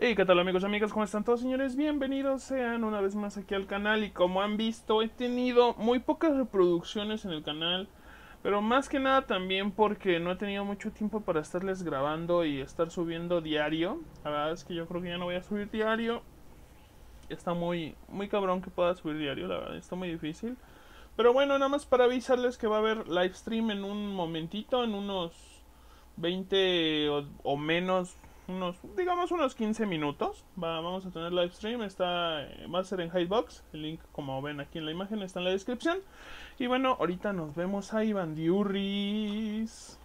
Hey, ¿qué tal amigos y amigas? ¿Cómo están todos señores? Bienvenidos sean una vez más aquí al canal y como han visto he tenido muy pocas reproducciones en el canal pero más que nada también porque no he tenido mucho tiempo para estarles grabando y estar subiendo diario la verdad es que yo creo que ya no voy a subir diario está muy, muy cabrón que pueda subir diario, la verdad está muy difícil pero bueno, nada más para avisarles que va a haber live stream en un momentito, en unos 20 o menos unos, digamos unos 15 minutos. vamos a tener live stream, está, eh, va a ser en Hidebox, el link como ven aquí en la imagen está en la descripción. Y bueno, ahorita nos vemos Ahí bandiurris